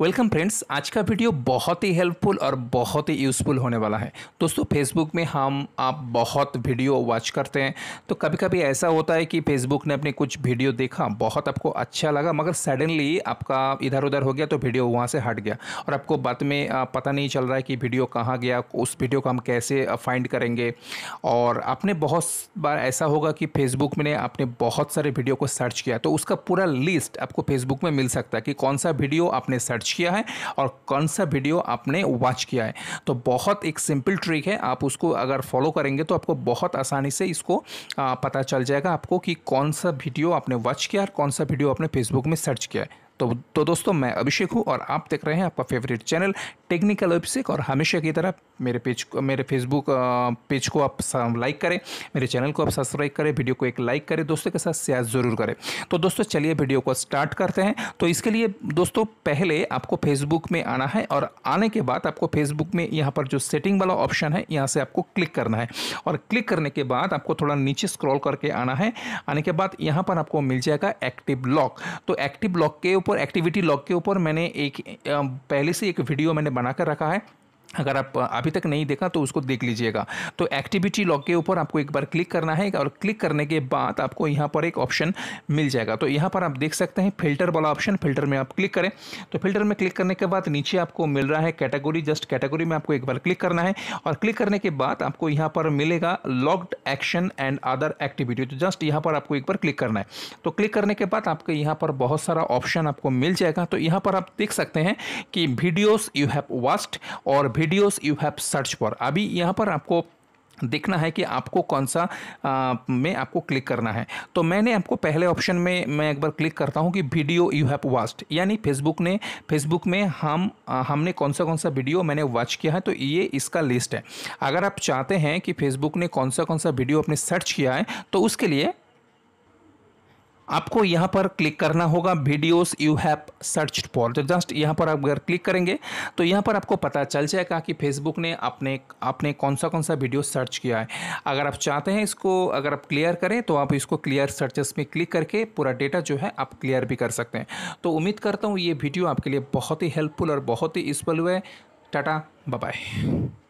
welcome friends आज का video बहुत ही हेल्पफुल और बहुत ही यूज़फुल होने वाला है दोस्तों फेसबुक में हम आप बहुत वीडियो वॉच करते हैं तो कभी कभी ऐसा होता है कि फेसबुक ने अपने कुछ वीडियो देखा बहुत आपको अच्छा लगा मगर सडनली आपका इधर उधर हो गया तो वीडियो वहाँ से हट गया और आपको बाद में पता नहीं चल रहा है कि वीडियो कहाँ गया उस वीडियो को हम कैसे फाइंड करेंगे और आपने बहुत बार ऐसा होगा कि फेसबुक में आपने बहुत सारे वीडियो को सर्च किया तो उसका पूरा लिस्ट आपको फेसबुक में मिल सकता है कि कौन सा वीडियो आपने सर्च सर्च किया है और कौन सा वीडियो आपने वॉच किया है तो बहुत एक सिंपल ट्रिक है आप उसको अगर फॉलो करेंगे तो आपको बहुत आसानी से इसको पता चल जाएगा आपको कि कौन सा वीडियो आपने वॉच किया और कौन सा वीडियो आपने फेसबुक में सर्च किया है तो तो दोस्तों मैं अभिषेक हूँ और आप देख रहे हैं आपका फेवरेट चैनल टेक्निकल एपिसिक और हमेशा की तरह मेरे पेज मेरे फेसबुक पेज को आप लाइक करें मेरे चैनल को आप सब्सक्राइब करें वीडियो को एक लाइक करें दोस्तों के साथ शेयर ज़रूर करें तो दोस्तों चलिए वीडियो को स्टार्ट करते हैं तो इसके लिए दोस्तों पहले आपको फेसबुक में आना है और आने के बाद आपको फेसबुक में यहाँ पर जो सेटिंग वाला ऑप्शन है यहाँ से आपको क्लिक करना है और क्लिक करने के बाद आपको थोड़ा नीचे स्क्रॉल करके आना है आने के बाद यहाँ पर आपको मिल जाएगा एक्टिव लॉक तो एक्टिव लॉक के ऊपर एक्टिविटी लॉक के ऊपर मैंने एक पहले से एक वीडियो मैंने बना कर रखा है अगर आप अभी तक नहीं देखा तो उसको देख लीजिएगा तो एक्टिविटी लॉक के ऊपर आपको एक बार क्लिक करना है और क्लिक करने के बाद आपको यहाँ पर एक ऑप्शन मिल जाएगा तो यहाँ पर आप देख सकते हैं फिल्टर वाला ऑप्शन फिल्टर में आप क्लिक करें तो फिल्टर में क्लिक करने के बाद नीचे आपको मिल रहा है कैटेगोरी जस्ट कैटेगोरी में आपको एक बार क्लिक करना है और क्लिक करने के बाद आपको यहाँ पर मिलेगा logged action and other activity तो जस्ट यहाँ पर आपको एक बार क्लिक करना है तो क्लिक करने के बाद आपके यहाँ पर बहुत सारा ऑप्शन आपको मिल जाएगा तो यहाँ पर आप देख सकते हैं कि वीडियोज़ यू हैव वास्ट और videos you have search for अभी यहाँ पर आपको देखना है कि आपको कौन सा आ, में आपको क्लिक करना है तो मैंने आपको पहले ऑप्शन में मैं एक बार क्लिक करता हूँ कि वीडियो यू हैव वास्ट यानी फेसबुक ने फेसबुक में हम आ, हमने कौन सा कौन सा वीडियो मैंने वॉच किया है तो ये इसका लिस्ट है अगर आप चाहते हैं कि फेसबुक ने कौन सा कौन सा वीडियो आपने सर्च किया है तो उसके लिए आपको यहाँ पर क्लिक करना होगा videos you have search for तो जस्ट यहाँ पर आप अगर क्लिक करेंगे तो यहाँ पर आपको पता चल जाएगा कि फेसबुक ने अपने आपने कौन सा कौन सा वीडियो सर्च किया है अगर आप चाहते हैं इसको अगर आप क्लियर करें तो आप इसको क्लियर सर्चेस में क्लिक करके पूरा डेटा जो है आप क्लियर भी कर सकते हैं तो उम्मीद करता हूँ ये वीडियो आपके लिए बहुत ही हेल्पफुल और बहुत ही यूज़फुल हुआ है टाटा बाय